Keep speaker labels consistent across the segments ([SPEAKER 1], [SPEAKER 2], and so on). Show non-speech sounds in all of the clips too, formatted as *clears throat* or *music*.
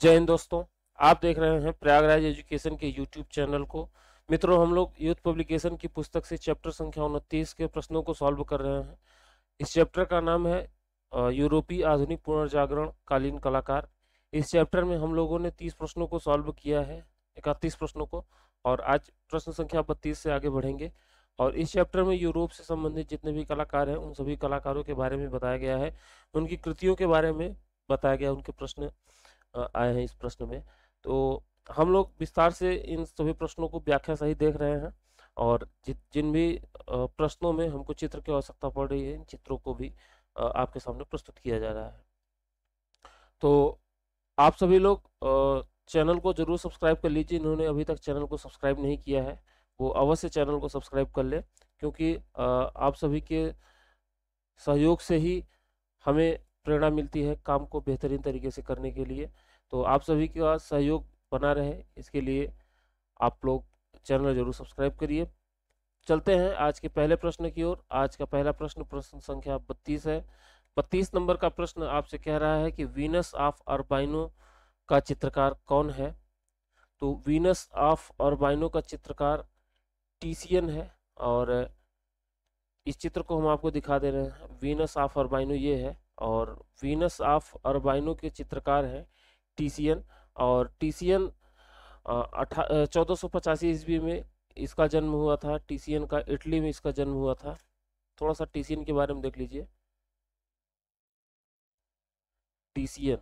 [SPEAKER 1] जय हिंद दोस्तों आप देख रहे हैं प्रयागराज एजुकेशन के यूट्यूब चैनल को मित्रों हम लोग यूथ पब्लिकेशन की पुस्तक से चैप्टर संख्या उनतीस के प्रश्नों को सॉल्व कर रहे हैं इस चैप्टर का नाम है यूरोपीय आधुनिक पुनर्जागरण कालीन कलाकार इस चैप्टर में हम लोगों ने तीस प्रश्नों को सॉल्व किया है इकतीस प्रश्नों को और आज प्रश्न संख्या बत्तीस से आगे बढ़ेंगे और इस चैप्टर में यूरोप से संबंधित जितने भी कलाकार हैं उन सभी कलाकारों के बारे में बताया गया है उनकी कृतियों के बारे में बताया गया उनके प्रश्न आए हैं इस प्रश्न में तो हम लोग विस्तार से इन सभी प्रश्नों को व्याख्या सही देख रहे हैं और जिन भी प्रश्नों में हमको चित्र की आवश्यकता पड़ रही है इन चित्रों को भी आपके सामने प्रस्तुत किया जा रहा है तो आप सभी लोग चैनल को जरूर सब्सक्राइब कर लीजिए इन्होंने अभी तक चैनल को सब्सक्राइब नहीं किया है वो अवश्य चैनल को सब्सक्राइब कर ले क्योंकि आप सभी के सहयोग से ही हमें प्रेरणा मिलती है काम को बेहतरीन तरीके से करने के लिए तो आप सभी के पास सहयोग बना रहे इसके लिए आप लोग चैनल जरूर सब्सक्राइब करिए चलते हैं आज के पहले प्रश्न की ओर आज का पहला प्रश्न प्रश्न संख्या बत्तीस है बत्तीस नंबर का प्रश्न आपसे कह रहा है कि वीनस ऑफ अरबाइनो का चित्रकार कौन है तो वीनस ऑफ अरबाइनो का चित्रकार टीसीएन है और इस चित्र को हम आपको दिखा दे रहे हैं वीनस ऑफ अरबाइनो ये है और वीनस ऑफ अरबाइनो के चित्रकार हैं टीसीएन और टीसीएन अठा चौदह सौ पचासी ईस्वी में इसका जन्म हुआ था टीसीएन का इटली में इसका जन्म हुआ था थोड़ा सा टीसीएन के बारे में देख लीजिए टीसीएन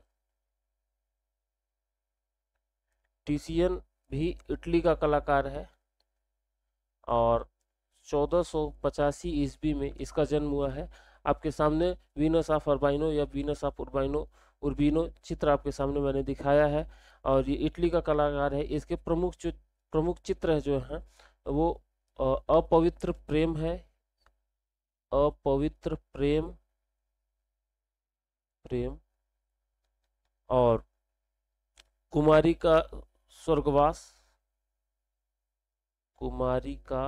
[SPEAKER 1] टीसीएन भी इटली का कलाकार है और चौदह सौ पचासी ईस्वी में इसका जन्म हुआ है आपके सामने वीनस ऑफ अर्बाइनो या वीनस ऑफ उर्बाइनो उर्बिनो चित्र आपके सामने मैंने दिखाया है और ये इटली का कलाकार है इसके प्रमुख जो प्रमुख चित्र है जो हैं वो अपवित्र प्रेम है अपवित्र प्रेम प्रेम और कुमारी का स्वर्गवास कुमारी का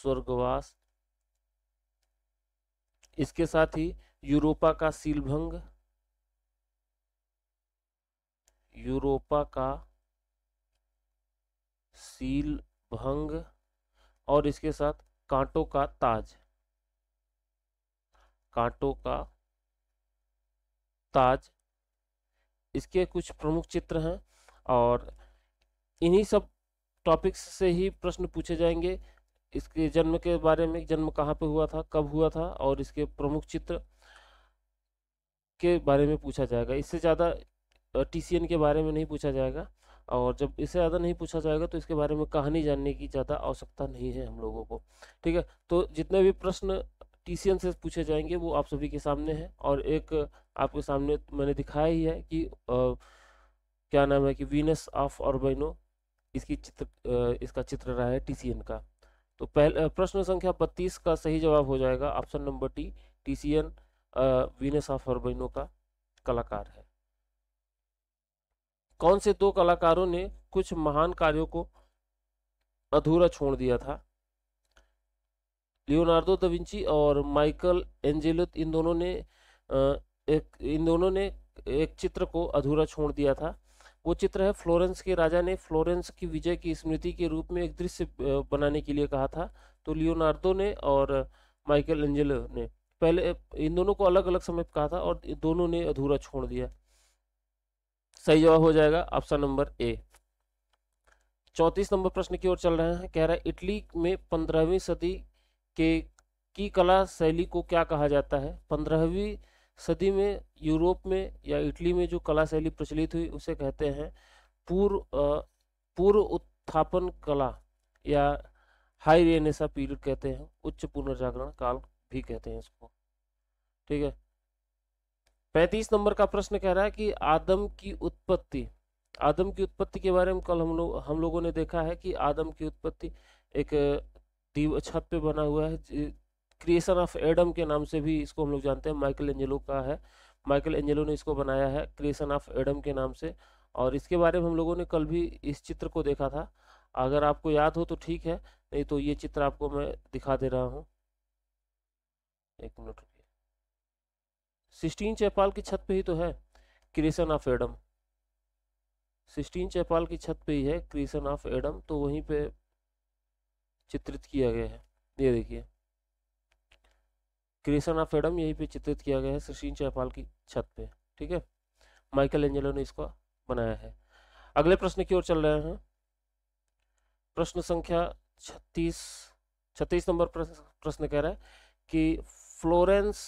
[SPEAKER 1] स्वर्गवास इसके साथ ही यूरोपा का सीलभंग यूरोपा का सील भंग और इसके साथ कांटों का ताज कांटों का ताज इसके कुछ प्रमुख चित्र हैं और इन्हीं सब टॉपिक्स से ही प्रश्न पूछे जाएंगे इसके जन्म के बारे में जन्म कहाँ पे हुआ था कब हुआ था और इसके प्रमुख चित्र के बारे में पूछा जाएगा इससे ज़्यादा टीसीएन के बारे में नहीं पूछा जाएगा और जब इससे ज़्यादा नहीं पूछा जाएगा तो इसके बारे में कहानी जानने की ज़्यादा आवश्यकता नहीं है हम लोगों को ठीक है तो जितने भी प्रश्न टी से पूछे जाएंगे वो आप सभी के सामने हैं और एक आपके सामने मैंने दिखाया ही है कि आ, क्या नाम है कि वीनस ऑफ ऑर्बेनो इसकी चित्र आ, इसका चित्र रहा है टी का तो पहले प्रश्न संख्या 32 का सही जवाब हो जाएगा option number T T C N Venus of का कलाकार है कौन से दो कलाकारों ने कुछ महान कार्यों को अधूरा छोड़ दिया था लियोनार्डो दविंची विंची और माइकल एंजेलो इन दोनों ने एक इन दोनों ने एक चित्र को अधूरा छोड़ दिया था वो चित्र है फ्लोरेंस के राजा ने फ्लोरेंस की विजय की स्मृति के रूप में एक दृश्य बनाने के लिए कहा था तो लियोनार्डो ने और माइकल एंजेलो ने पहले इन दोनों को अलग अलग समय कहा था और दोनों ने अधूरा छोड़ दिया सही जवाब हो जाएगा ऑप्शन नंबर ए चौंतीस नंबर प्रश्न की ओर चल रहे हैं कह रहा है इटली में पंद्रहवीं सदी के की कला शैली को क्या कहा जाता है पंद्रहवीं सदी में यूरोप में या इटली में जो कला शैली प्रचलित हुई उसे कहते हैं पूर्व पूर्व उत्थापन कला या हाई रेनेसा पीरियड कहते हैं उच्च पुनर्जागरण काल भी कहते हैं इसको ठीक है पैंतीस नंबर का प्रश्न कह रहा है कि आदम की उत्पत्ति आदम की उत्पत्ति के बारे में कल हम लोग हम लोगों ने देखा है कि आदम की उत्पत्ति एक छत पे बना हुआ है क्रिएशन ऑफ एडम के नाम से भी इसको हम लोग जानते हैं माइकल एंजेलो का है माइकल एंजेलो ने इसको बनाया है क्रिएशन ऑफ एडम के नाम से और इसके बारे में हम लोगों ने कल भी इस चित्र को देखा था अगर आपको याद हो तो ठीक है नहीं तो ये चित्र आपको मैं दिखा दे रहा हूँ एक मिनट सिस्टीन चैपाल की छत पे ही तो है creation of Adam Sistine Chapel की छत पे ही है क्रिएशन ऑफ एडम तो वहीं पे चित्रित किया गया है ये देखिए क्रिएशन ऑफ एडम यहीं पे चित्रित किया गया है सचिन चैपाल की छत पे ठीक है माइकल एंजेलो ने इसको बनाया है अगले प्रश्न की ओर चल रहे हैं प्रश्न संख्या छत्तीस छत्तीस नंबर प्रश्न कह रहा है कि फ्लोरेंस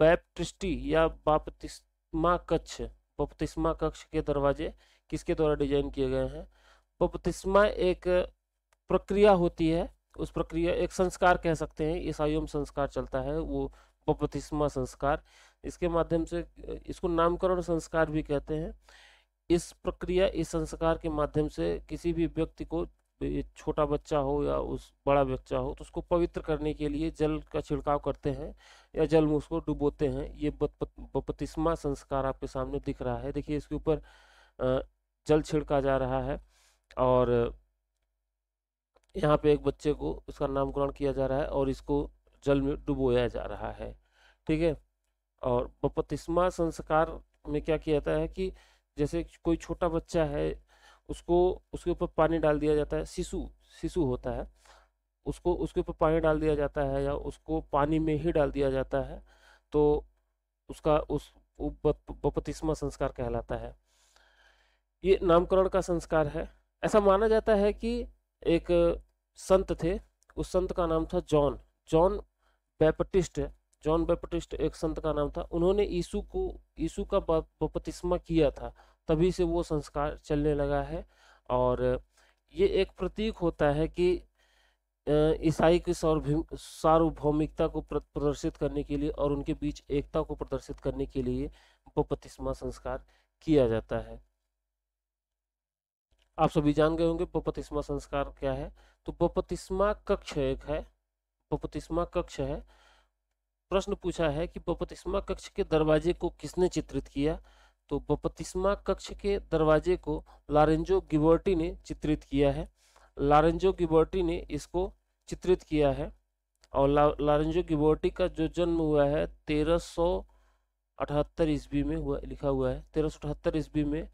[SPEAKER 1] बैप्टिस्टी या बापतिस्मा कक्ष बपतिस्मा कक्ष के दरवाजे किसके द्वारा डिजाइन किए गए हैं बपतिस्मा एक प्रक्रिया होती है उस प्रक्रिया एक संस्कार कह सकते हैं ईसाइयों में संस्कार चलता है वो बपतिस्मा संस्कार इसके माध्यम से इसको नामकरण संस्कार भी कहते हैं इस प्रक्रिया इस संस्कार के माध्यम से किसी भी व्यक्ति को छोटा बच्चा हो या उस बड़ा बच्चा हो तो उसको पवित्र करने के लिए जल का छिड़काव करते हैं या जल में उसको डुबोते हैं ये बपतिस्मा संस्कार आपके सामने दिख रहा है देखिए इसके ऊपर जल छिड़का जा रहा है और यहाँ पे एक बच्चे को इसका नामकरण किया जा रहा है और इसको जल में डुबोया जा रहा है ठीक है और बपतिस्मा संस्कार में क्या किया जाता है कि जैसे कोई छोटा बच्चा है उसको उसके ऊपर पानी डाल दिया जाता है शिशु शिशु होता है उसको उसके ऊपर पानी डाल दिया जाता है या उसको पानी में ही डाल दिया जाता है तो उसका उस बपतिस्मा संस्कार कहलाता है ये नामकरण का संस्कार है ऐसा माना जाता है कि एक संत थे उस संत का नाम था John John Baptist John Baptist एक संत का नाम था उन्होंने यीशु को यीशु का बपतिस्मा किया था तभी से वो संस्कार चलने लगा है और ये एक प्रतीक होता है कि ईसाई की सार्वभौमिकता को प्रदर्शित करने के लिए और उनके बीच एकता को प्रदर्शित करने के लिए बपतिस्मा संस्कार किया जाता है आप सभी जान गए होंगे पपतिस्मा संस्कार क्या है तो पपतिस्मा कक्ष एक है पपतिस्मा कक्ष है प्रश्न पूछा है कि पपतिस्मा कक्ष के दरवाजे को किसने चित्रित किया तो बपतिस्मा कक्ष के दरवाजे को लारेंजो गिबर्टी ने चित्रित किया है लारेंजो गिबर्टी ने इसको चित्रित किया है और ला, लारेंजो गिबर्टी का जो जन्म हुआ है तेरह सौ अठहत्तर ईस्वी में हुआ लिखा हुआ है तेरह सौ अठहत्तर ईस्वी में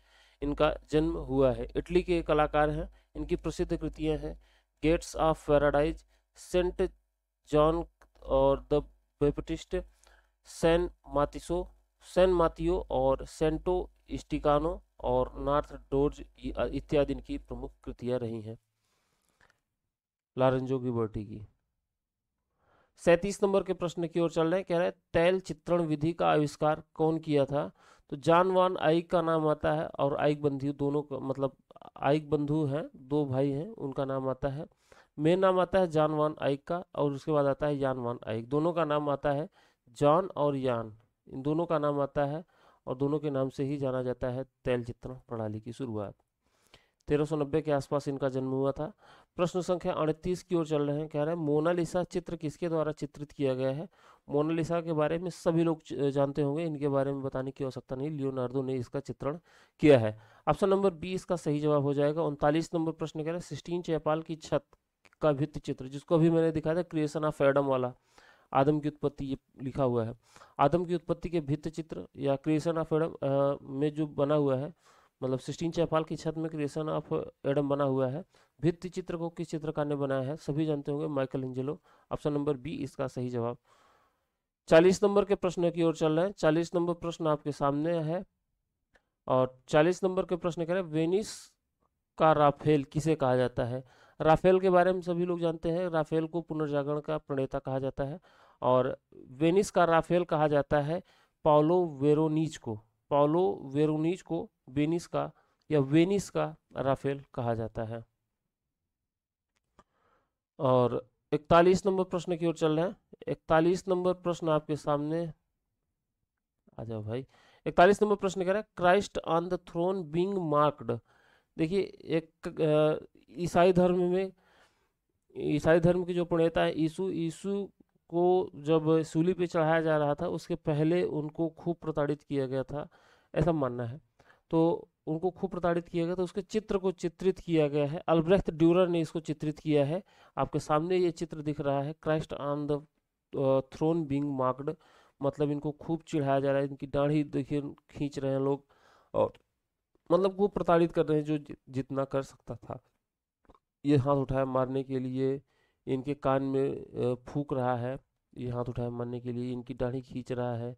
[SPEAKER 1] इनका जन्म हुआ है इटली के कलाकार हैं इनकी प्रसिद्ध कृतियां हैं gates of paradise Saint John और the Baptist San Matteo San Matteo और सेंटो इस्टिकानो और नॉर्थ डोर्ज इत्यादि इनकी प्रमुख कृतियां रही हैं लारेंजो की बर्टी की सैतीस नंबर के प्रश्न की ओर चल रहे हैं कह रहे हैं तैल चित्रण विधि का आविष्कार कौन किया था तो जान वान आइक का नाम आता है और आइक बंधु दोनों का मतलब आइक बंधु हैं दो भाई हैं उनका नाम आता है मेन नाम आता है जान वान आइक का और उसके बाद आता है यान वान आइक दोनों का नाम आता है जॉन और यान इन दोनों का नाम आता है और दोनों के नाम से ही जाना जाता है तैल चित्रण प्रणाली की शुरुआत नब्बे के आसपास इनका जन्म हुआ था प्रश्न संख्या अड़तीस की ओर चल रहे हैं कह रहे हैं मोनालिसा चित्र किसके द्वारा चित्रित किया गया है मोनालिसा के बारे में सभी लोग जानते होंगे इनके बारे में बताने की आवश्यकता नहीं लियोनार्डो ने इसका चित्रण किया है ऑप्शन नंबर बी इसका सही जवाब हो जाएगा उनतालीस नंबर प्रश्न कह रहे हैं सिस्टीन चैपाल की छत का भित्त चित्र जिसको अभी मैंने दिखाया था क्रिएशन ऑफ एडम वाला आदम की उत्पत्ति ये लिखा हुआ है आदम की उत्पत्ति के भित्त चित्र या क्रिएशन ऑफ एडम में जो बना हुआ है मतलब सिस्टीन चैपाल की छत में क्रिएशन ऑफ एडम बना हुआ है भित्ति चित्र को किस चित्रकार ने बनाया है सभी जानते होंगे Michelangelo option number B इसका सही जवाब चालीस नंबर के प्रश्न की ओर चल रहे हैं चालीस नंबर प्रश्न आपके सामने है और चालीस नंबर के प्रश्न कह रहे हैं वेनिस का राफेल किसे कहा जाता है राफेल के बारे में सभी लोग जानते हैं राफेल को पुनर्जागरण का प्रणेता कहा जाता है और वेनिस का राफेल कहा जाता है पाओलो वेरोनीज को पाओलो वेरोनीज को वेनिस का या वेनिस का राफेल कहा जाता है और 41 नंबर प्रश्न की ओर चल रहे हैं 41 नंबर प्रश्न आपके सामने आ जाओ भाई 41 नंबर प्रश्न कह रहा है Christ on the throne being marked देखिए एक ईसाई धर्म में ईसाई धर्म के जो प्रणेता है यीशु यीशु को जब सूली पे चढ़ाया जा रहा था उसके पहले उनको खूब प्रताड़ित किया गया था ऐसा मानना है तो उनको खूब प्रताड़ित किया गया तो उसके चित्र को चित्रित किया गया है अल्ब्रेख्त ड्यूरर ने इसको चित्रित किया है आपके सामने ये चित्र दिख रहा है Christ on the throne being marked मतलब इनको खूब चिढ़ाया जा रहा है इनकी दाढ़ी देखिए खींच रहे हैं लोग और मतलब वो प्रताड़ित कर रहे हैं जो जितना कर सकता था ये हाथ उठाए मारने के लिए इनके कान में फूक रहा है ये हाथ उठाए मारने के लिए इनकी दाढ़ी खींच रहा है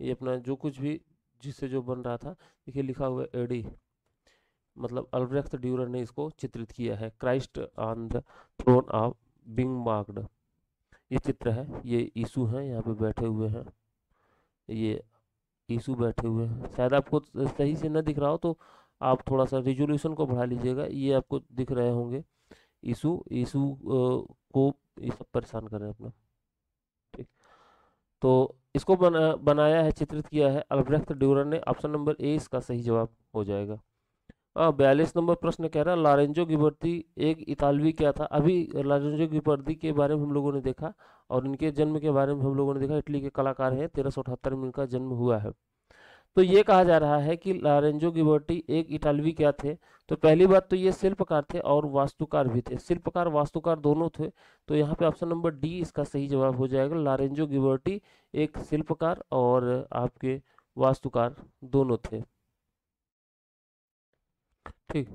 [SPEAKER 1] ये अपना जो कुछ भी जिससे जो बन रहा था देखिए लिखा हुआ एडी मतलब अल्ब्रेक्ट ड्यूरर ने इसको चित्रित किया है Christ on the throne of being marked ये चित्र है ये ईशु हैं यहाँ पे बैठे हुए हैं ये ईशु बैठे हुए हैं शायद आपको सही से ना दिख रहा हो तो आप थोड़ा सा रिजोल्यूशन को बढ़ा लीजिएगा ये आपको दिख रहे होंगे ईशु ईशु को ये सब परेशान करें अपना ठीक तो इसको बना बनाया है चित्रित किया है अल्ब्रेक्ट ड्यूरर ने ऑप्शन नंबर ए इसका सही जवाब हो जाएगा हाँ बयालीस नंबर प्रश्न कह रहा है लारेंजो गिबर्ती एक इतालवी क्या था अभी लारेंजो गिबर्ती के बारे में हम लोगों ने देखा और इनके जन्म के बारे में हम लोगों ने देखा इटली के कलाकार हैं तेरह सौ अठहत्तर में इनका जन्म हुआ है तो ये कहा जा रहा है कि लारेंजो गिबर्टी एक इटालवी क्या थे तो पहली बात तो ये शिल्पकार थे और वास्तुकार भी थे शिल्पकार वास्तुकार दोनों थे तो यहाँ पे ऑप्शन नंबर डी इसका सही जवाब हो जाएगा लारेंजो गिबर्टी एक शिल्पकार और आपके वास्तुकार दोनों थे ठीक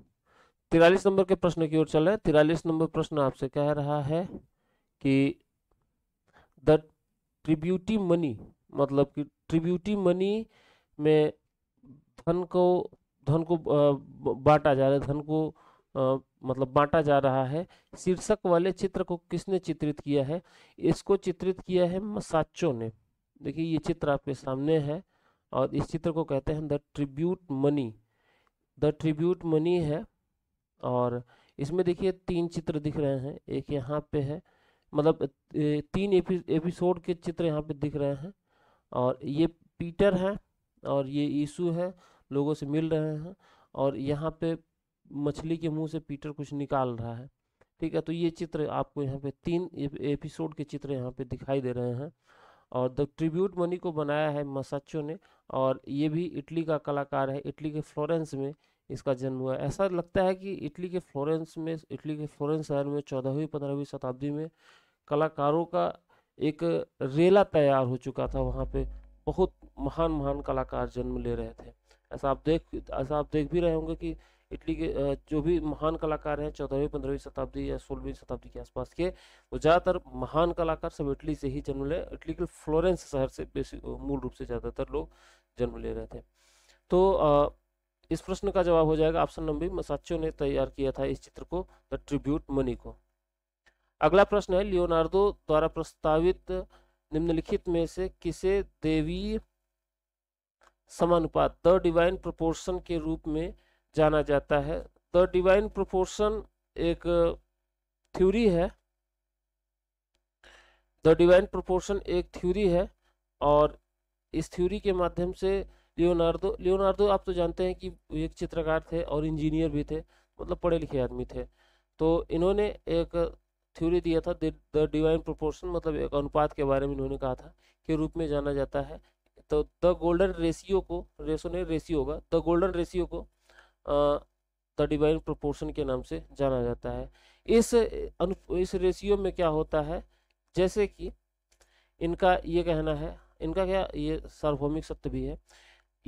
[SPEAKER 1] तिरालीस नंबर के प्रश्न की ओर चल रहे तिरालीस नंबर प्रश्न आपसे कह रहा है कि द ट्रिब्यूटी मनी मतलब कि ट्रिब्यूटी मनी में धन को धन को बांटा जा रहा है धन को आ, मतलब बांटा जा रहा है शीर्षक वाले चित्र को किसने चित्रित किया है इसको चित्रित किया है मसाचो ने देखिए ये चित्र आपके सामने है और इस चित्र को कहते हैं the tribute money the tribute money है और इसमें देखिए तीन चित्र दिख रहे हैं एक यहाँ पे है मतलब तीन एपिसोड के चित्र यहाँ पे दिख रहे हैं और ये पीटर हैं और ये यीशु है लोगों से मिल रहे हैं और यहाँ पे मछली के मुंह से पीटर कुछ निकाल रहा है ठीक है तो ये चित्र आपको यहाँ पे तीन एपिसोड के चित्र यहाँ पे दिखाई दे रहे हैं और द ट्रिब्यूट मनी को बनाया है मसाचो ने और ये भी इटली का कलाकार है इटली के फ्लोरेंस में इसका जन्म हुआ ऐसा लगता है कि इटली के फ्लोरेंस में इटली के फ्लोरेंस शहर में चौदहवीं पंद्रहवीं शताब्दी में कलाकारों का एक रेला तैयार हो चुका था वहाँ पे बहुत महान महान कलाकार जन्म ले रहे थे ऐसा आप देख ऐसा आप देख भी रहे होंगे कि इटली के जो भी महान कलाकार हैं चौदहवीं पंद्रहवीं शताब्दी या सोलहवीं शताब्दी के आसपास के वो ज़्यादातर महान कलाकार सब इटली से ही जन्म ले इटली के फ्लोरेंस शहर से बेसिक मूल रूप से ज़्यादातर लोग जन्म ले रहे थे तो आ, इस प्रश्न का जवाब हो जाएगा ऑप्शन नंबर मसाचो ने तैयार किया था इस चित्र को द ट्रिब्यूट मनी को अगला प्रश्न है लियोनार्डो द्वारा प्रस्तावित निम्नलिखित में से किसे देवी समानुपात द डिवाइन प्रोपोर्शन के रूप में जाना जाता है द डिवाइन प्रोपोर्शन एक थ्योरी है द डिवाइन प्रोपोर्शन एक थ्योरी है और इस थ्योरी के माध्यम से लियोनार्डो लियोनार्डो आप तो जानते हैं कि एक चित्रकार थे और इंजीनियर भी थे मतलब पढ़े लिखे आदमी थे तो इन्होंने एक थ्योरी दिया था द डिवाइन प्रोपोर्शन मतलब एक अनुपात के बारे में इन्होंने कहा था के रूप में जाना जाता है तो द गोल्डन रेशियो को रेशो नहीं रेशियो होगा द गोल्डन रेशियो को द डिवाइन प्रोपोर्शन के नाम से जाना जाता है इस अनु इस रेशियो में क्या होता है जैसे कि इनका ये कहना है इनका क्या ये सार्वभौमिक शब्द भी है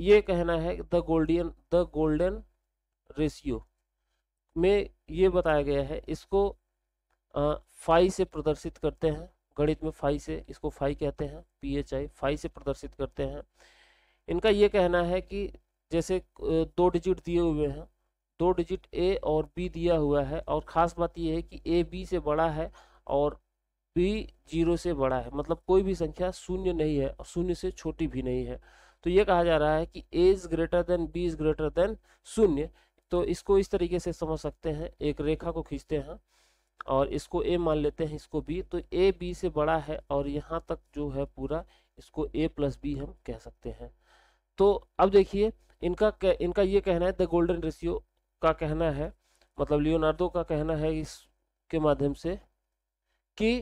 [SPEAKER 1] ये कहना है the golden the golden ratio में ये बताया गया है इसको फाई से प्रदर्शित करते हैं गणित में फाई से इसको फाई कहते हैं पी एच आई फाई से प्रदर्शित करते हैं इनका ये कहना है कि जैसे दो डिजिट दिए हुए हैं दो डिजिट ए और बी दिया हुआ है और ख़ास बात यह है कि ए बी से बड़ा है और बी जीरो से बड़ा है मतलब कोई भी संख्या शून्य नहीं है और शून्य से छोटी भी नहीं है तो ये कहा जा रहा है कि A is greater than B is greater than शून्य तो इसको इस तरीके से समझ सकते हैं एक रेखा को खींचते हैं और इसको ए मान लेते हैं इसको बी तो ए बी से बड़ा है और यहाँ तक जो है पूरा इसको ए प्लस बी हम कह सकते हैं तो अब देखिए इनका इनका ये कहना है द गोल्डन रेशियो का कहना है मतलब लियोनार्डो का कहना है इसके माध्यम से कि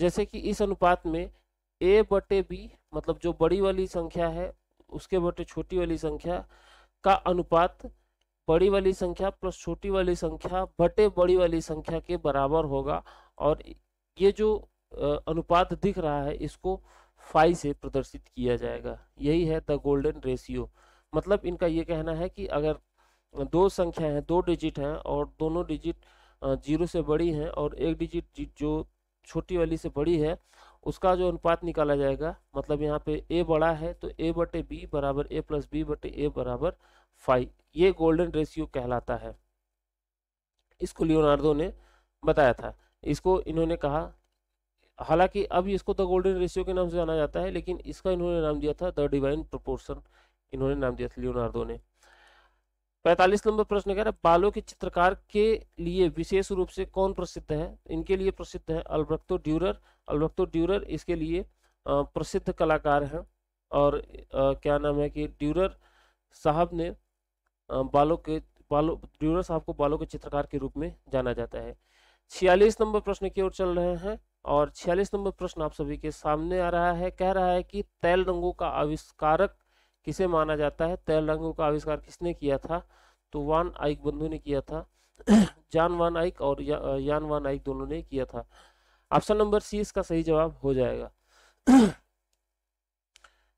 [SPEAKER 1] जैसे कि इस अनुपात में ए बटे बी मतलब जो बड़ी वाली संख्या है उसके बटे छोटी वाली संख्या का अनुपात बड़ी वाली संख्या प्लस छोटी वाली संख्या बटे बड़ी वाली संख्या के बराबर होगा और ये जो अनुपात दिख रहा है इसको फाइव से प्रदर्शित किया जाएगा यही है द गोल्डन रेशियो मतलब इनका ये कहना है कि अगर दो संख्या हैं दो डिजिट हैं और दोनों डिजिट जीरो से बड़ी हैं और एक डिजिट जो छोटी वाली से बड़ी है उसका जो अनुपात निकाला जाएगा मतलब यहाँ पे ए बड़ा है तो ए बटे बी बराबर ए प्लस बी बटे ए बराबर फाइव ये गोल्डन रेशियो कहलाता है इसको लियोनार्डो ने बताया था इसको इन्होंने कहा हालांकि अब इसको द गोल्डन रेशियो के नाम से जाना जाता है लेकिन इसका इन्होंने नाम दिया था द डिवाइन प्रोपोर्शन इन्होंने नाम दिया था लियोनार्डो ने पैंतालीस नंबर प्रश्न कह रहा है बालों के चित्रकार के लिए विशेष रूप से कौन प्रसिद्ध है इनके लिए प्रसिद्ध है अल्ब्रक्तो ड्यूरर अलब्रक्तो ड्यूरर इसके लिए प्रसिद्ध कलाकार हैं और क्या नाम है कि ड्यूरर साहब ने बालों के बालों ड्यूरस आपको बालों के चित्रकार के रूप में जाना जाता है छियालीस नंबर प्रश्न की ओर चल रहे हैं और छियालीस नंबर प्रश्न आप सभी के सामने आ रहा है कह रहा है कि तैल रंगों का आविष्कारक किसे माना जाता है तैल रंगों का आविष्कार किसने किया था तो वान आइक बंधु ने किया था *clears throat* जान वान आइक और या, यान वान आइक दोनों ने किया था ऑप्शन नंबर सी इसका सही जवाब हो जाएगा *clears throat*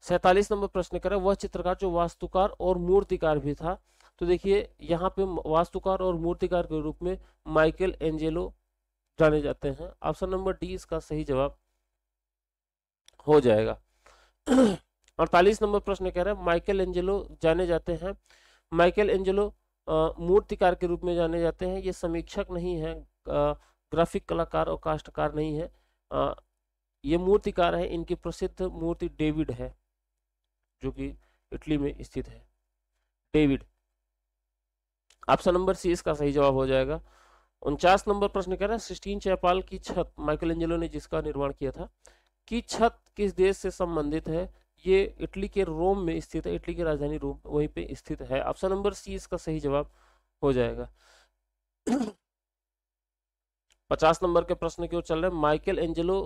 [SPEAKER 1] सैतालीस नंबर प्रश्न करें वह चित्रकार जो वास्तुकार और मूर्तिकार भी था तो देखिए यहाँ पे वास्तुकार और मूर्तिकार के रूप में माइकल एंजेलो जाने जाते हैं ऑप्शन नंबर डी इसका सही जवाब हो जाएगा *clears throat* अड़तालीस नंबर प्रश्न कह रहे हैं माइकल एंजेलो जाने जाते हैं माइकल एंजेलो मूर्तिकार के रूप में जाने जाते हैं ये समीक्षक नहीं है ग्राफिक कलाकार और काष्टकार नहीं है आ, ये मूर्तिकार है इनकी प्रसिद्ध मूर्ति डेविड है जो कि इटली में स्थित है डेविड ऑप्शन नंबर सी इसका सही जवाब हो जाएगा उनचास नंबर प्रश्न कह रहे हैं सिस्टीन चैपाल की छत माइकल एंजेलो ने जिसका निर्माण किया था कि छत किस देश से संबंधित है ये इटली के रोम में स्थित है इटली की राजधानी रोम वहीं पे स्थित है ऑप्शन नंबर सी इसका सही जवाब हो जाएगा पचास नंबर के प्रश्न की ओर चल रहे माइकल एंजेलो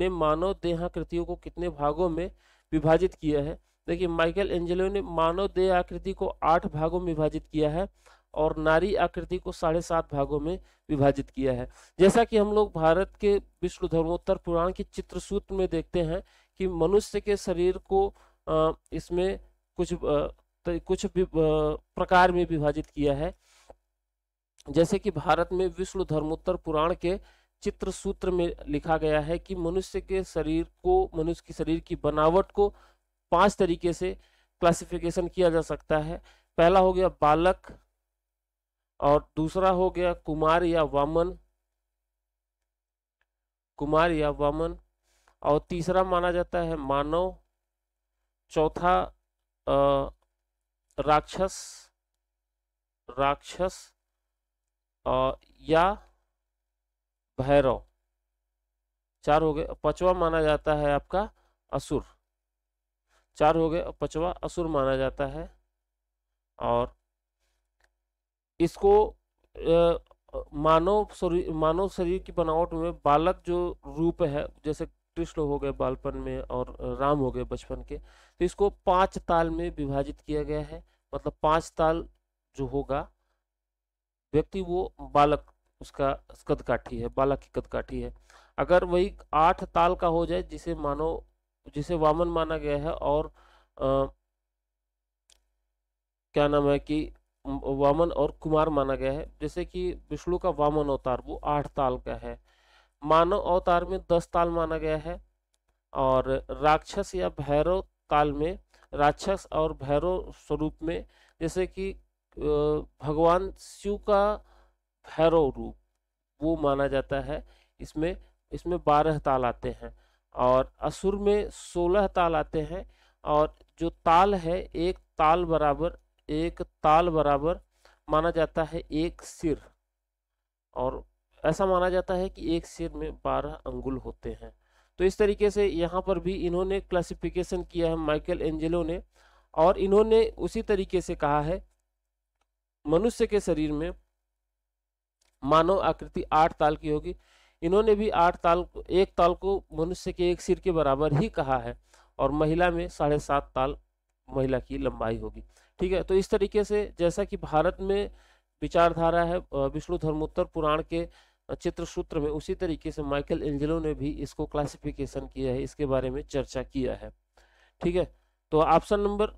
[SPEAKER 1] ने मानव देहाकृतियों को कितने भागों में विभाजित किया है देखिए माइकल एंजेलो ने मानव देह आकृति को आठ भागों में विभाजित किया है और नारी आकृति को साढ़े सात भागों में विभाजित किया है जैसा कि हम लोग भारत के विष्णु धर्मोत्तर पुराण के चित्र सूत्र में देखते हैं कि मनुष्य के शरीर को इसमें कुछ कुछ प्रकार में विभाजित किया है जैसे कि भारत में विष्णु धर्मोत्तर पुराण के चित्र सूत्र में लिखा गया है कि मनुष्य के शरीर को मनुष्य के शरीर की बनावट को पांच तरीके से क्लासिफिकेशन किया जा सकता है पहला हो गया बालक और दूसरा हो गया कुमार या वामन कुमार या वामन और तीसरा माना जाता है मानव चौथा राक्षस राक्षस आ, या भैरव चार हो गए पचवा माना जाता है आपका असुर चार हो गए पचवा असुर माना जाता है और इसको मानव शरीर मानव शरीर की बनावट में बालक जो रूप है जैसे कृष्ण हो गए बालपन में और राम हो गए बचपन के तो इसको पांच ताल में विभाजित किया गया है मतलब पांच ताल जो होगा व्यक्ति वो बालक उसका कदकाठी है बालक की कदकाठी है अगर वही आठ ताल का हो जाए जिसे मानव जिसे वामन माना गया है और आ, क्या नाम है कि वामन और कुमार माना गया है जैसे कि विष्णु का वामन अवतार वो आठ ताल का है मानव अवतार में दस ताल माना गया है और राक्षस या भैरव ताल में राक्षस और भैरव स्वरूप में जैसे कि भगवान शिव का भैरव रूप वो माना जाता है इसमें इसमें बारह ताल आते हैं और असुर में सोलह ताल आते हैं और जो ताल है एक ताल बराबर एक ताल बराबर माना जाता है एक सिर और ऐसा माना जाता है कि एक सिर में बारह अंगुल होते हैं तो इस तरीके से यहाँ पर भी इन्होंने क्लासिफिकेशन किया है माइकल एंजेलो ने और इन्होंने उसी तरीके से कहा है मनुष्य के शरीर में मानव आकृति आठ ताल की होगी इन्होंने भी आठ ताल एक ताल को मनुष्य के एक सिर के बराबर ही कहा है और महिला में साढ़े सात ताल महिला की लंबाई होगी ठीक है तो इस तरीके से जैसा कि भारत में विचारधारा है विष्णु धर्मोत्तर पुराण के चित्र सूत्र में उसी तरीके से माइकल एंजलो ने भी इसको क्लासिफिकेशन किया है इसके बारे में चर्चा किया है ठीक है तो ऑप्शन नंबर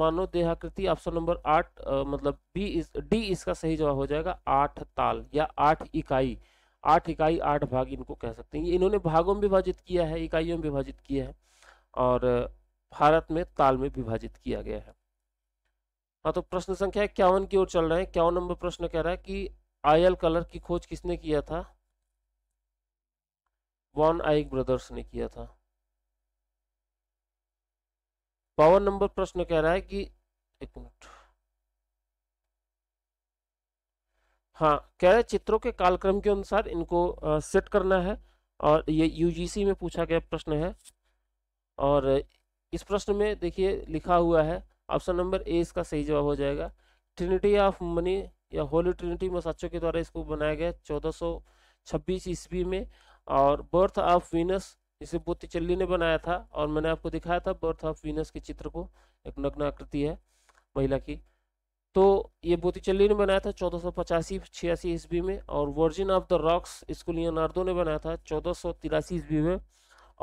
[SPEAKER 1] मानव देहाकृति ऑप्शन नंबर आठ मतलब बी इस डी इसका सही जवाब हो जाएगा आठ ताल या आठ इकाई आठ इकाई आठ भाग इनको कह सकते हैं इन्होंने भागों में विभाजित किया है इकाइयों में विभाजित किया है और भारत में ताल में विभाजित किया गया है हाँ तो प्रश्न संख्या इक्यावन की ओर चल रहे हैं इक्यावन नंबर प्रश्न कह रहा है कि आयल कलर की खोज किसने किया था वॉन आइक ब्रदर्स ने किया था बावन नंबर प्रश्न कह रहा है कि एक मिनट हाँ कह रहे चित्रों के कालक्रम के अनुसार इनको आ, सेट करना है और ये यूजीसी में पूछा गया प्रश्न है और इस प्रश्न में देखिए लिखा हुआ है ऑप्शन नंबर ए इसका सही जवाब हो जाएगा ट्रिनिटी ऑफ मनी या होली ट्रिनिटी मसाचो के द्वारा इसको बनाया गया चौदह सौ छब्बीस ईस्वी में और बर्थ ऑफ वीनस इसे बोतिचल्ली ने बनाया था और मैंने आपको दिखाया था बर्थ ऑफ वीनस के चित्र को एक नग्न आकृति है महिला की तो ये बोतिचल्ली ने बनाया था चौदह सौ पचासी छियासी ईस्वी में और वर्जिन ऑफ द रॉक्स इसको लियोनार्डो ने बनाया था चौदह सौ तिरासी ईस्वी में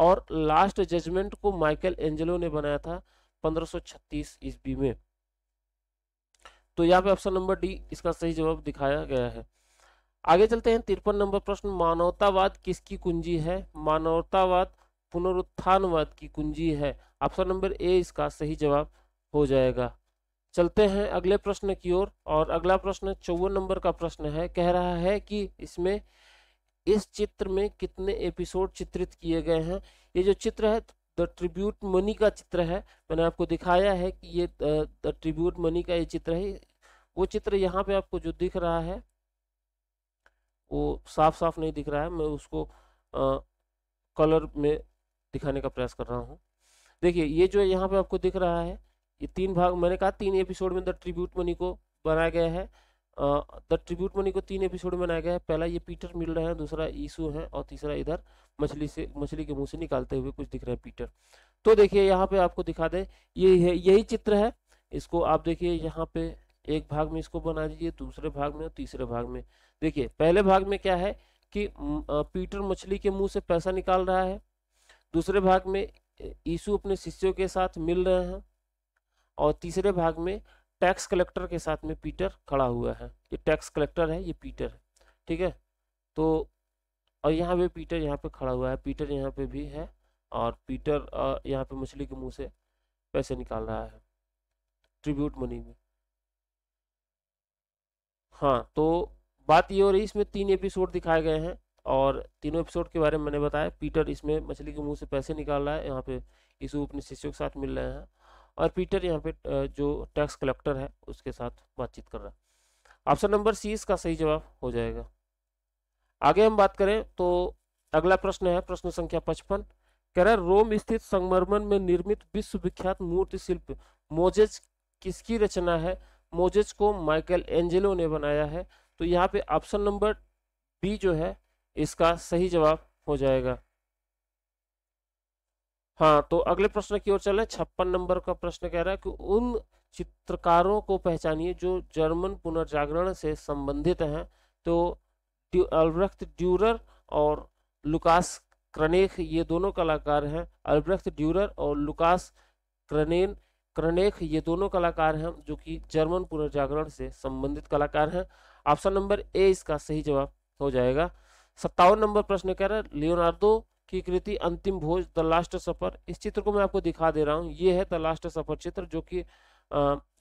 [SPEAKER 1] और लास्ट जजमेंट को माइकल एंजलो ने बनाया था 1536 ईस्वी में तो यहाँ पे ऑप्शन नंबर डी इसका सही जवाब दिखाया गया है आगे चलते हैं तिरपन नंबर प्रश्न मानवतावाद किसकी कुंजी है मानवतावाद पुनरुत्थानवाद की कुंजी है ऑप्शन नंबर ए इसका सही जवाब हो जाएगा चलते हैं अगले प्रश्न की ओर और, और अगला प्रश्न चौवन नंबर का प्रश्न है कह रहा है कि इसमें इस चित्र में कितने एपिसोड चित्रित किए गए हैं ये जो चित्र है ट्रिब्यूट मनी का चित्र है मैंने आपको दिखाया है कि ये द ट्रिब्यूट मनी का ये चित्र है वो चित्र यहाँ पे आपको जो दिख रहा है वो साफ साफ नहीं दिख रहा है मैं उसको आ, कलर में दिखाने का प्रयास कर रहा हूँ देखिए ये जो यहाँ पे आपको दिख रहा है ये तीन भाग मैंने कहा तीन एपिसोड में द ट्रिब्यूट मनी को बनाया गया है द ट्रिब्यूट मनी को तीन एपिसोड में बनाया गया है पहला ये पीटर मिल रहे हैं दूसरा ईसू है और तीसरा इधर मछली से मछली के मुंह से निकालते हुए कुछ दिख रहे हैं पीटर तो देखिए यहाँ पे आपको दिखा दे ये है यही चित्र है इसको आप देखिए यहाँ पे एक भाग में इसको बना दीजिए दूसरे भाग में और तीसरे भाग में देखिए पहले भाग में क्या है कि पीटर मछली के मुंह से पैसा निकाल रहा है दूसरे भाग में यीशु अपने शिष्यों के साथ मिल रहे हैं और तीसरे भाग में टैक्स कलेक्टर के साथ में पीटर खड़ा हुआ है ये टैक्स कलेक्टर है ये पीटर है ठीक है तो और यहाँ पे पीटर यहाँ पे खड़ा हुआ है पीटर यहाँ पे भी है और पीटर यहाँ पे मछली के मुंह से पैसे निकाल रहा है ट्रिब्यूट मनी में हाँ तो बात ये हो रही इसमें तीन एपिसोड दिखाए गए हैं और तीनों एपिसोड के बारे में मैंने बताया पीटर इसमें मछली के मुंह से पैसे निकाल रहा है यहाँ पे इस अपने शिष्यों के साथ मिल रहे हैं और पीटर यहाँ पे जो टैक्स कलेक्टर है उसके साथ बातचीत कर रहा है ऑप्शन नंबर सी इसका सही जवाब हो जाएगा आगे हम बात करें तो अगला प्रश्न है प्रश्न संख्या पचपन कह रहा रोम स्थित संगमरमर में निर्मित विश्वविख्यात मूर्ति शिल्प मोजेज किसकी रचना है मोजेज को माइकल एंजेलो ने बनाया है तो यहाँ पे ऑप्शन नंबर बी जो है इसका सही जवाब हो जाएगा हाँ तो अगले प्रश्न की ओर चले छप्पन नंबर का प्रश्न कह रहा है कि उन चित्रकारों को पहचानिए जो जर्मन पुनर्जागरण से संबंधित हैं तो अल्ब्रख्त ड्यूरर और लुकास क्रनेख ये दोनों कलाकार हैं अल्ब्रख्त ड्यूरर और लुकास क्रनेन क्रनेख ये दोनों कलाकार हैं जो कि जर्मन पुनर्जागरण से संबंधित कलाकार हैं ऑप्शन नंबर ए इसका सही जवाब हो जाएगा सत्तावन नंबर प्रश्न कह रहा है लियोनार्डो की कृति अंतिम भोज द लास्ट सफर इस चित्र को मैं आपको दिखा दे रहा हूँ ये है द लास्ट सफर चित्र जो कि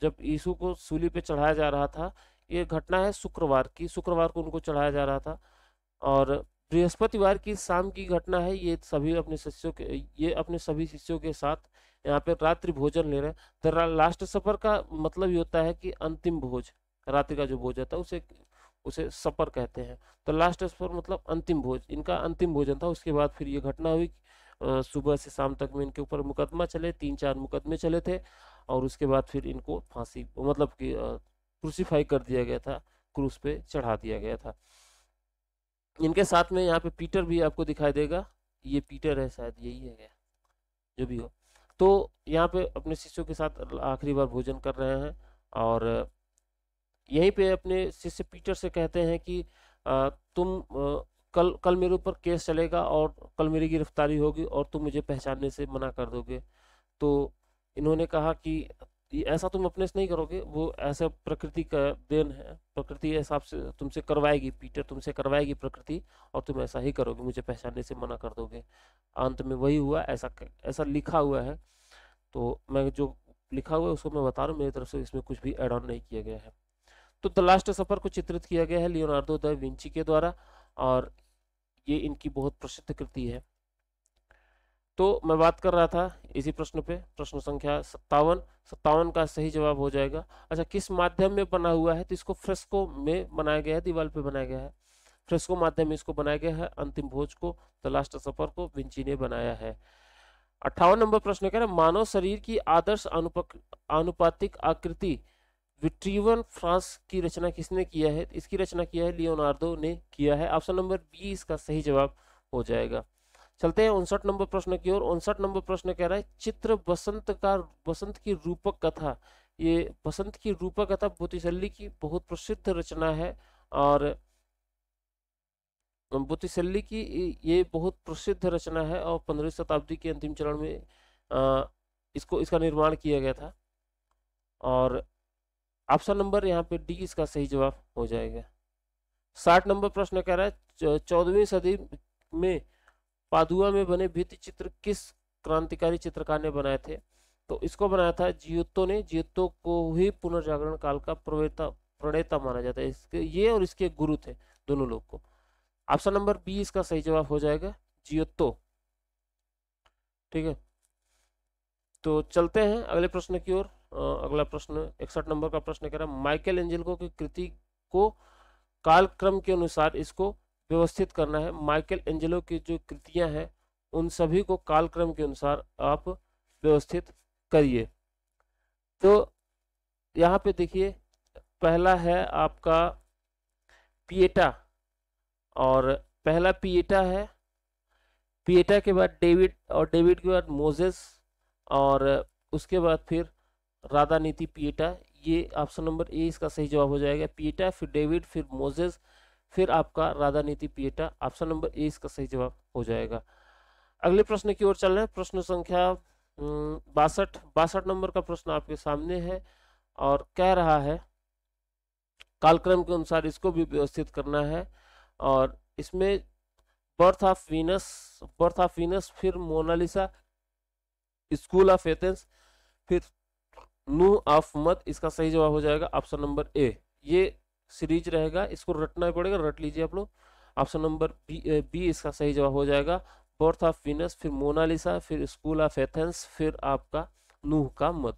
[SPEAKER 1] जब यीशु को सूली पे चढ़ाया जा रहा था ये घटना है शुक्रवार की शुक्रवार को उनको चढ़ाया जा रहा था और बृहस्पतिवार की शाम की घटना है ये सभी अपने शिष्यों के ये अपने सभी शिष्यों के साथ यहाँ पे रात्रि भोजन ले रहे हैं द लास्ट सफर का मतलब ये होता है कि अंतिम भोज रात्रि का जो भोज होता है उसे उसे सपर कहते हैं तो लास्ट स्पर मतलब अंतिम भोज इनका अंतिम भोजन था उसके बाद फिर ये घटना हुई सुबह से शाम तक में इनके ऊपर मुकदमा चले तीन चार मुकदमे चले थे और उसके बाद फिर इनको फांसी मतलब कि क्रूसीफाई कर दिया गया था क्रूस पे चढ़ा दिया गया था इनके साथ में यहाँ पे पीटर भी आपको दिखाई देगा ये पीटर है शायद यही है क्या जो भी हो तो यहाँ पे अपने शिष्यों के साथ आखिरी बार भोजन कर रहे हैं और यहीं पे अपने शिष्य पीटर से कहते हैं कि आ, तुम आ, कल कल मेरे ऊपर केस चलेगा और कल मेरी गिरफ्तारी होगी और तुम मुझे पहचानने से मना कर दोगे तो इन्होंने कहा कि ऐसा तुम अपने से नहीं करोगे वो ऐसा प्रकृति का देन है प्रकृति हिसाब से तुमसे करवाएगी पीटर तुमसे करवाएगी प्रकृति और तुम ऐसा ही करोगे मुझे पहचानने से मना कर दोगे अंत में वही हुआ ऐसा ऐसा लिखा हुआ है तो मैं जो लिखा हुआ है उसको मैं बता रहा हूँ मेरी तरफ से इसमें कुछ भी एड ऑन नहीं किया गया है तो द लास्ट सफर को चित्रित किया गया है लियोनार्डो द विंची के द्वारा और ये इनकी बहुत प्रसिद्ध कृति है तो मैं बात कर रहा था इसी प्रश्न पे प्रश्न संख्या सत्तावन सत्तावन का सही जवाब हो जाएगा अच्छा किस माध्यम में बना हुआ है तो इसको फ्रेस्को में बनाया गया है दीवार पे बनाया गया है फ्रेस्को माध्यम में इसको बनाया गया है अंतिम भोज को द लास्ट सफर को विंची ने बनाया है अट्ठावन नंबर प्रश्न कह रहे मानव शरीर की आदर्श अनुपातिक आकृति विट्रीवन फ्रांस की रचना किसने किया है इसकी रचना किया है लियोनार्डो ने किया है ऑप्शन नंबर बी इसका सही जवाब हो जाएगा चलते हैं उनसठ नंबर प्रश्न की ओर उनसठ नंबर प्रश्न कह रहा है चित्र बसंत का बसंत की रूपक कथा ये बसंत की रूपक कथा बुतिशल्ली की बहुत प्रसिद्ध रचना है और बुतिशल्ली की ये बहुत प्रसिद्ध रचना है और पंद्रह शताब्दी के अंतिम चरण में इसको इसका निर्माण किया गया था और ऑप्शन नंबर यहाँ पे डी इसका सही जवाब हो जाएगा साठ नंबर प्रश्न कह रहा है चौदहवीं सदी में पादुआ में बने भित्ति चित्र किस क्रांतिकारी चित्रकार ने बनाए थे तो इसको बनाया था जियोत्तो ने जियोत्तो को ही पुनर्जागरण काल का प्रवेता प्रणेता माना जाता है इसके ये और इसके गुरु थे दोनों लोग को ऑप्शन नंबर बी इसका सही जवाब हो जाएगा जियोत्तो ठीक है तो चलते हैं अगले प्रश्न की ओर अगला प्रश्न इकसठ नंबर का प्रश्न कह रहा है माइकल एंजेलो की कृति को कालक्रम के अनुसार इसको व्यवस्थित करना है माइकल एंजेलो की जो कृतियां हैं उन सभी को कालक्रम के अनुसार आप व्यवस्थित करिए तो यहाँ पे देखिए पहला है आपका पिएटा और पहला पिएटा है पिएटा के बाद डेविड और डेविड के बाद मोजेस और उसके बाद फिर राधा नीति पीएटा ये ऑप्शन नंबर ए इसका सही जवाब हो जाएगा पिएटा फिर डेविड फिर मोजेस फिर आपका राधा नीति पिएटा ऑप्शन नंबर ए इसका सही जवाब हो जाएगा अगले प्रश्न की ओर चल रहे हैं प्रश्न संख्या बासठ बासठ नंबर का प्रश्न आपके सामने है और कह रहा है कालक्रम के अनुसार इसको भी व्यवस्थित करना है और इसमें birth of Venus birth of Venus फिर मोनालिसा स्कूल ऑफ एथेंस फिर नू ऑफ मत इसका सही जवाब हो जाएगा ऑप्शन नंबर ए ये सीरीज रहेगा इसको रटना पड़ेगा रट लीजिए आप लोग ऑप्शन नंबर बी बी इसका सही जवाब हो जाएगा बर्थ ऑफ वीनस फिर मोनालिसा फिर स्कूल ऑफ एथेंस फिर आपका नूह का मत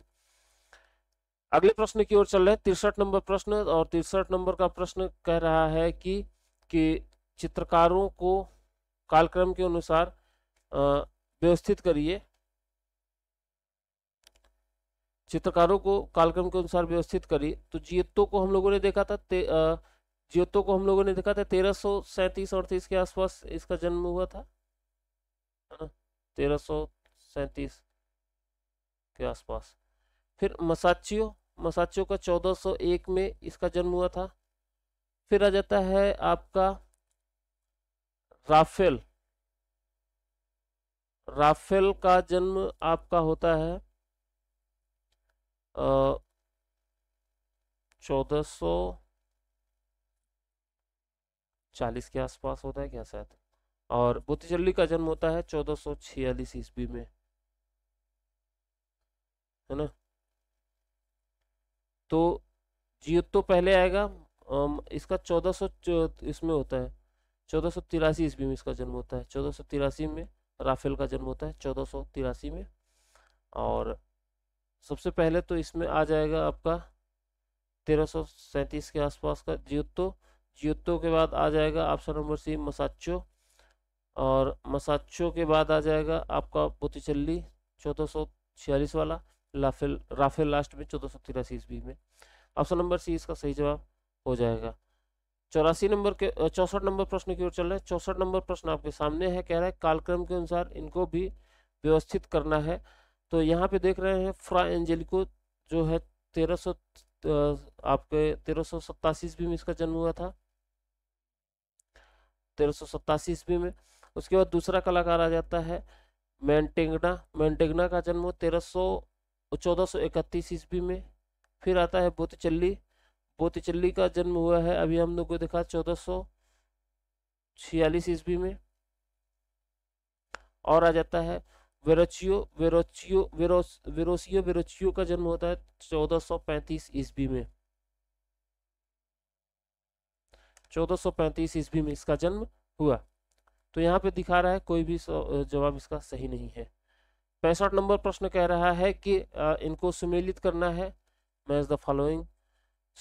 [SPEAKER 1] अगले प्रश्न की ओर चल रहे हैं तिरसठ नंबर प्रश्न और तिरसठ नंबर का प्रश्न कह रहा है कि कि चित्रकारों को कालक्रम के अनुसार व्यवस्थित करिए चित्रकारों को कालक्रम के अनुसार व्यवस्थित करी तो जियत्तो को हम लोगों ने देखा था जियत्तो को हम लोगों ने देखा था तेरह सौ सैंतीस अड़तीस के आसपास इसका जन्म हुआ था हाँ, तेरह सौ सैंतीस के आसपास फिर मसाचियो मसाचियो का चौदह सौ एक में इसका जन्म हुआ था फिर आ जाता है आपका राफेल राफेल का जन्म आपका होता है चौदह सौ चालीस के आसपास होता है क्या शायद और बुद्धिचल्ली का जन्म होता है चौदह सौ छियालीस ईस्वी में है ना तो जियो तो पहले आएगा इसका चौदह सौ इसमें होता है चौदह सौ तिरासी ईस्वी में इसका जन्म होता है चौदह सौ तिरासी में राफेल का जन्म होता है चौदह सौ तिरासी में और सबसे पहले तो इसमें आ जाएगा आपका तेरह के आसपास का जियोतो जियोतो के बाद आ जाएगा ऑप्शन नंबर सी मसाचो और मसाचो के बाद आ जाएगा आपका पोतीचल्ली चौदह वाला राफेल राफेल लास्ट में चौदह सौ तिरासी ईस्वी में ऑप्शन नंबर सी इसका सही जवाब हो जाएगा चौरासी नंबर के चौसठ नंबर प्रश्न की ओर चल रहे हैं चौसठ नंबर प्रश्न आपके सामने है कह रहा है कालक्रम के अनुसार इनको भी व्यवस्थित करना है तो यहाँ पे देख रहे हैं फ्रा एंजेलिको जो है तेरह सौ आपके तेरह सौ सत्तासी ईस्वी में इसका जन्म हुआ था तेरह सौ सत्तासी ईस्वी में उसके बाद दूसरा कलाकार आ जाता है मैंटेगना मैंटेगना का जन्म तेरह सौ चौदह सौ इकतीस ईस्वी में फिर आता है बोतिचल्ली बोतिचल्ली का जन्म हुआ है अभी हम लोग को देखा चौदह सौ छियालीस ईस्वी में और आ जाता है वेरोचियो वेरोचियो वेरोस वेरोसियो वेरोचियो का जन्म होता है 1435 ईस्वी में 1435 ईस्वी में इसका जन्म हुआ तो यहाँ पे दिखा रहा है कोई भी जवाब इसका सही नहीं है पैंसठ नंबर प्रश्न कह रहा है कि इनको सुमेलित करना है मैज द फॉलोइंग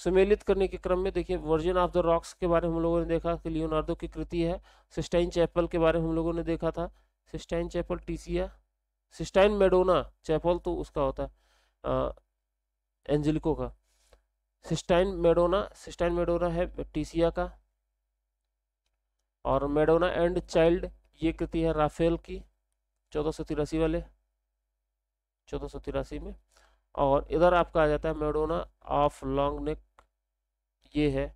[SPEAKER 1] सुमेलित करने के क्रम में देखिए वर्जन ऑफ द रॉक्स के बारे में हम लोगों ने देखा कि लियोनार्डो की कृति है सिस्टाइन चैपल के बारे में हम लोगों ने देखा था सिस्टाइन चैपल टीसिया सिस्टाइन मेडोना चैपल तो उसका होता है एंजिलिको का सिस्टाइन मेडोना सिस्टाइन मेडोना है टीसिया का और मेडोना एंड चाइल्ड ये कृति है राफेल की चौदह सौ तिरासी वाले चौदह सौ तिरासी में और इधर आपका आ जाता है मेडोना ऑफ लॉन्ग नेक ये है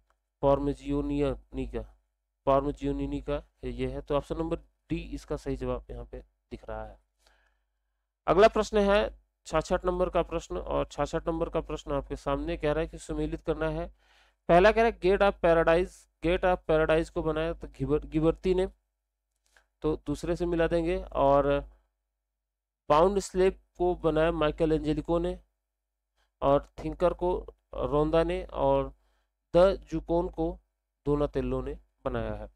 [SPEAKER 1] पॉर्मजियोनियनी का पॉर्मजियोनिनी का ये है तो ऑप्शन नंबर डी इसका सही जवाब यहाँ पे दिख रहा है अगला प्रश्न है छाछठ नंबर का प्रश्न और छाछठ नंबर का प्रश्न आपके सामने कह रहा है कि सुमेलित करना है पहला कह रहा है gate of paradise gate of paradise को बनाया तो गिबर, ने तो दूसरे से मिला देंगे और पाउंड स्लेब को बनाया माइकल एंजेलिको ने और थिंकर को रोंदा ने और द जुकोन को दोना तेल्लो ने बनाया है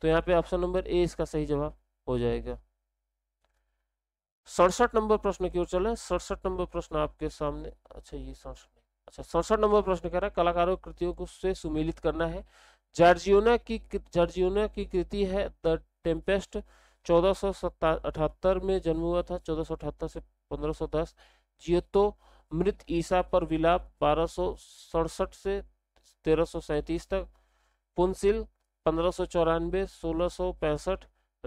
[SPEAKER 1] तो यहाँ पे ऑप्शन नंबर ए इसका सही जवाब हो जाएगा सड़सठ नंबर प्रश्न की ओर चले सड़सठ नंबर प्रश्न आपके सामने अच्छा ये सड़सठ अच्छा सड़सठ नंबर प्रश्न कह रहा है कलाकारों की कृतियों को से सुमिलित करना है जार्जियोना की जार्जियोना की कृति है द टेम्पेस्ट चौदह में जन्म हुआ था चौदह से 1510 जियोतो मृत ईसा पर विलाप बारह से तेरह तक पुनसिल पंद्रह सौ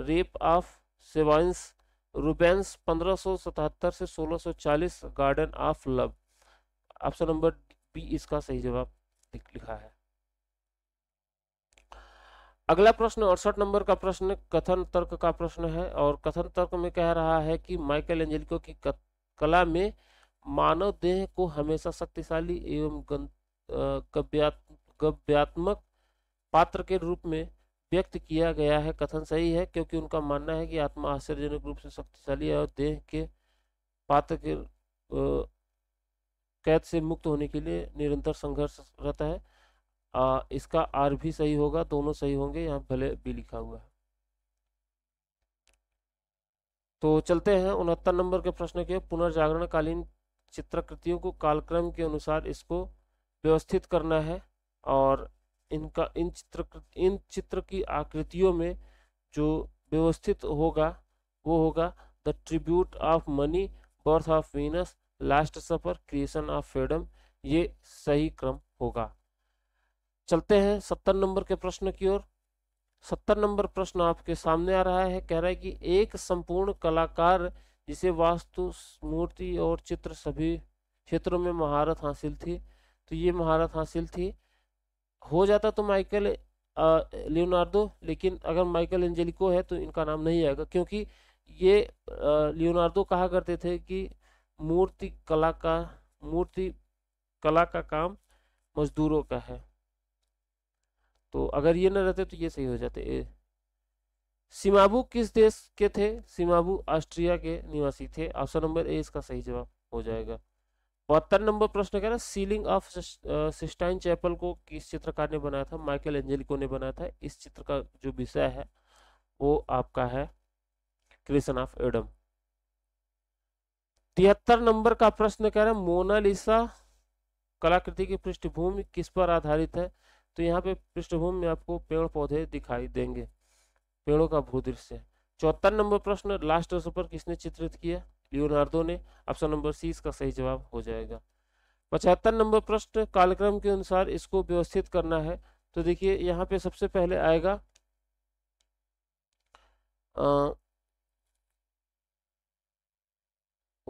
[SPEAKER 1] रेप ऑफ सेवाइंस रूबेंस 1577 से 1640 garden of love option number B इसका सही जवाब लिखा है अगला प्रश्न अड़सठ नंबर का प्रश्न कथन तर्क का प्रश्न है और कथन तर्क में कह रहा है कि माइकल एंजेलिको की कला में मानव देह को हमेशा शक्तिशाली एवं गव्यात्मक पात्र के रूप में व्यक्त किया गया है कथन सही है क्योंकि उनका मानना है कि आत्मा आश्चर्यजनक रूप से शक्तिशाली है और देह के पात्र के कैद से मुक्त होने के लिए निरंतर संघर्ष रहता है आ, इसका आर भी सही होगा दोनों सही होंगे यहाँ भले भी लिखा हुआ है तो चलते हैं उनहत्तर नंबर के प्रश्न के पुनर्जागरणकालीन चित्रकृतियों को कालक्रम के अनुसार इसको व्यवस्थित करना है और इनका इन चित्र इन चित्र की आकृतियों में जो व्यवस्थित होगा वो होगा the tribute of money birth of Venus last supper creation of freedom ये सही क्रम होगा चलते हैं सत्तर नंबर के प्रश्न की ओर सत्तर नंबर प्रश्न आपके सामने आ रहा है कह रहा है कि एक संपूर्ण कलाकार जिसे वास्तु मूर्ति और चित्र सभी क्षेत्रों में महारत हासिल थी तो ये महारत हासिल थी हो जाता तो माइकल लियोनार्डो लेकिन अगर माइकल एंजेलिको है तो इनका नाम नहीं आएगा क्योंकि ये लियोनार्डो कहा करते थे कि मूर्ति कला का मूर्ति कला का काम मजदूरों का है तो अगर ये ना रहते तो ये सही हो जाते सिमाबू किस देश के थे सिमाबू ऑस्ट्रिया के निवासी थे ऑप्शन नंबर ए इसका सही जवाब हो जाएगा बहत्तर नंबर प्रश्न कह रहा है सीलिंग ऑफ सिस्टाइन चैपल को किस चित्रकार ने बनाया था माइकल एंजेलिको ने बनाया था इस चित्र का जो विषय है वो आपका है क्रिएशन ऑफ एडम तिहत्तर नंबर का प्रश्न कह रहा है मोनालिसा कलाकृति की पृष्ठभूमि किस पर आधारित है तो यहाँ पे पृष्ठभूमि में आपको पेड़ पौधे दिखाई देंगे पेड़ों का भूदृश्य चौहत्तर नंबर प्रश्न लास्ट पर किसने चित्रित किया लियोनार्डो ने ऑप्शन नंबर सी इसका सही जवाब हो जाएगा पचहत्तर नंबर प्रश्न कालक्रम के अनुसार इसको व्यवस्थित करना है तो देखिए यहाँ पे सबसे पहले आएगा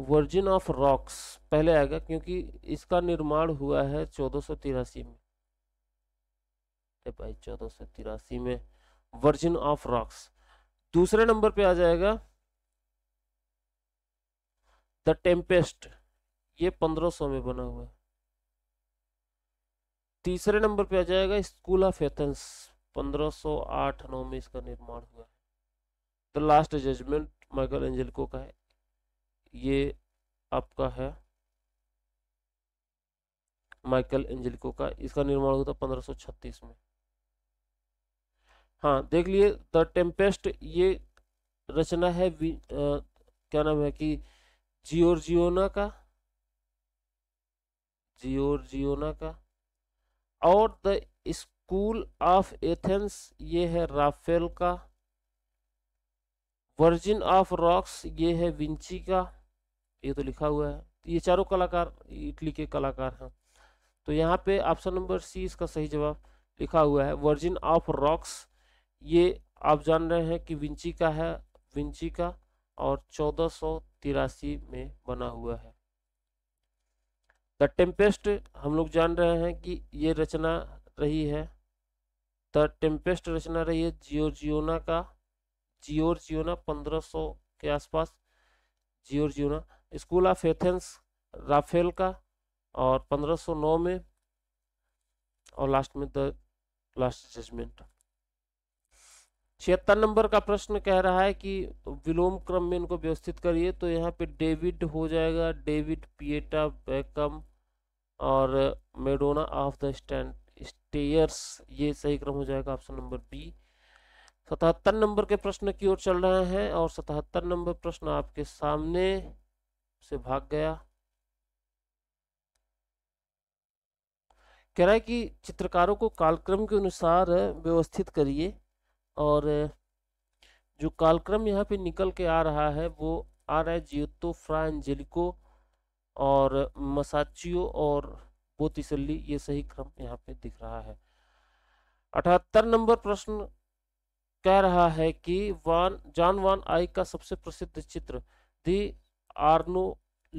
[SPEAKER 1] वर्जिन ऑफ रॉक्स पहले आएगा क्योंकि इसका निर्माण हुआ है चौदह में भाई चौदह में वर्जिन ऑफ रॉक्स दूसरे नंबर पे आ जाएगा द टेम्पेस्ट ये 1500 में बना हुआ है तीसरे नंबर पे आ जाएगा स्कूल ऑफ एथेंस 1508 नौ में इसका निर्माण हुआ the last judgement Michelangelo का है ये आपका है माइकल एंजेलिको का इसका निर्माण हुआ था 1536 में हाँ देख लिए द टेम्पेस्ट ये रचना है आ, क्या नाम है कि जियोर्जियोना का जियोर्जियोना का और द स्कूल ऑफ एथेंस ये है राफेल का वर्जिन ऑफ रॉक्स ये है विंची का ये तो लिखा हुआ है ये चारों कलाकार इटली के कलाकार हैं तो यहाँ पे ऑप्शन नंबर सी इसका सही जवाब लिखा हुआ है वर्जिन ऑफ रॉक्स ये आप जान रहे हैं कि विंची का है विंची का और चौदह सौ तिरासी में बना हुआ है द टेम्पेस्ट हम लोग जान रहे हैं कि ये रचना रही है द टेम्पेस्ट रचना रही है जियोर्जियोना का जियोर्जियोना 1500 के आसपास Giorgione school of Athens Raphael का और 1509 में और लास्ट में द लास्ट जजमेंट छिहत्तर नंबर का प्रश्न कह रहा है कि विलोम क्रम में इनको व्यवस्थित करिए तो यहाँ पे डेविड हो जाएगा डेविड पिएटा बैकम और Madonna of the stand stairs ये सही क्रम हो जाएगा ऑप्शन नंबर बी सतहत्तर नंबर के प्रश्न की ओर चल रहे हैं और सतहत्तर नंबर प्रश्न आपके सामने से भाग गया कह रहा है कि चित्रकारों को कालक्रम के अनुसार व्यवस्थित करिए और जो कालक्रम यहाँ पे निकल के आ रहा है वो आ रहा है जियोतो फ्रा एंजेलिको और मसाचियो और बोतिसली ये सही क्रम यहाँ पे दिख रहा है अठहत्तर नंबर प्रश्न कह रहा है कि वान जान वान आई का सबसे प्रसिद्ध चित्र दी आर्नो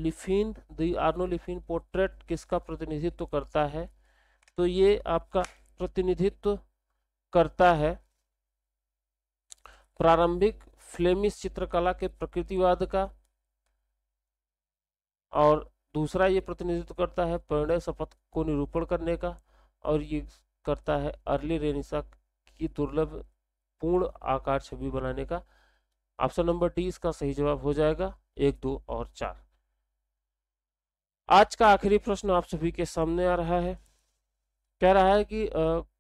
[SPEAKER 1] लिफिन दी आर्नो लिफिन पोर्ट्रेट किसका प्रतिनिधित्व करता है तो ये आपका प्रतिनिधित्व करता है प्रारंभिक फ्लेमिश चित्रकला के प्रकृतिवाद का और दूसरा ये प्रतिनिधित्व करता है परिणय शपथ को निरूपण करने का और ये करता है अर्ली रेनिसा की दुर्लभ पूर्ण आकार छवि बनाने का ऑप्शन नंबर डी इसका सही जवाब हो जाएगा एक दो और चार आज का आखिरी प्रश्न आप सभी के सामने आ रहा है कह रहा है कि आ,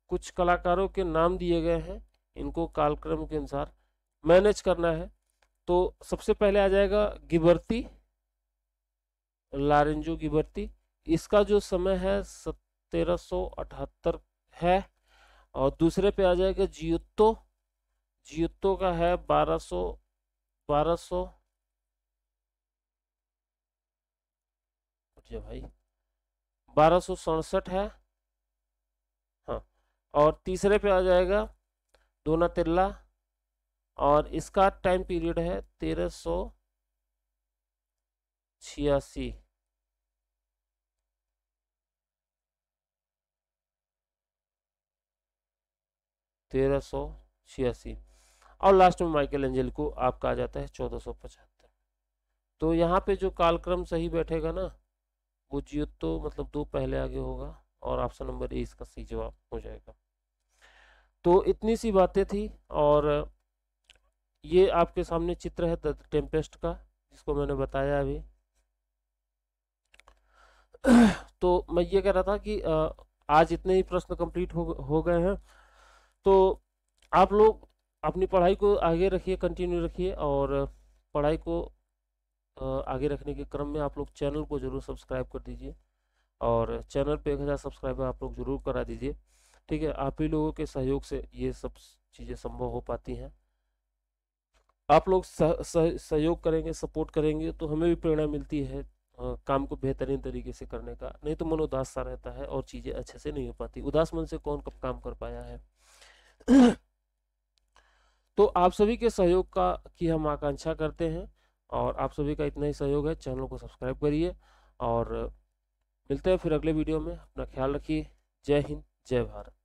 [SPEAKER 1] कुछ कलाकारों के नाम दिए गए हैं इनको कालक्रम के अनुसार मैनेज करना है तो सबसे पहले आ जाएगा गिबरती लारेंजो गिबरती इसका जो समय है तेरह है और दूसरे पे आ जाएगा जियोत्तो जियोत्तो का है 1200 1200 उठ भाई बारह सौ सड़सठ है हाँ और तीसरे पे आ जाएगा दोना तिल्ला और इसका टाइम पीरियड है तेरह सौ छियासी तेरह सौ छियासी और लास्ट में माइकल एंजल को आपका आ जाता है चौदह सौ पचहत्तर तो यहाँ पे जो कालक्रम सही बैठेगा ना वो जियो तो मतलब दो पहले आगे होगा और ऑप्शन नंबर ए इसका सही जवाब हो जाएगा तो इतनी सी बातें थी और ये आपके सामने चित्र है द टेम्पेस्ट का जिसको मैंने बताया अभी *clears throat* तो मैं ये कह रहा था कि आज इतने ही प्रश्न कंप्लीट हो हो गए हैं तो आप लोग अपनी पढ़ाई को आगे रखिए कंटिन्यू रखिए और पढ़ाई को आगे रखने के क्रम में आप लोग चैनल को ज़रूर सब्सक्राइब कर दीजिए और चैनल पे एक हज़ार सब्सक्राइबर आप लोग ज़रूर करा दीजिए ठीक है आप ही लोगों के सहयोग से ये सब चीज़ें संभव हो पाती हैं आप लोग सहयोग करेंगे सपोर्ट करेंगे तो हमें भी प्रेरणा मिलती है आ, काम को बेहतरीन तरीके से करने का नहीं तो मन उदास सा रहता है और चीज़ें अच्छे से नहीं हो पाती उदास मन से कौन कब काम कर पाया है *clears throat* तो आप सभी के सहयोग का की हम आकांक्षा करते हैं और आप सभी का इतना ही सहयोग है चैनल को सब्सक्राइब करिए और मिलते हैं फिर अगले वीडियो में अपना ख्याल रखिए जय हिंद जय भारत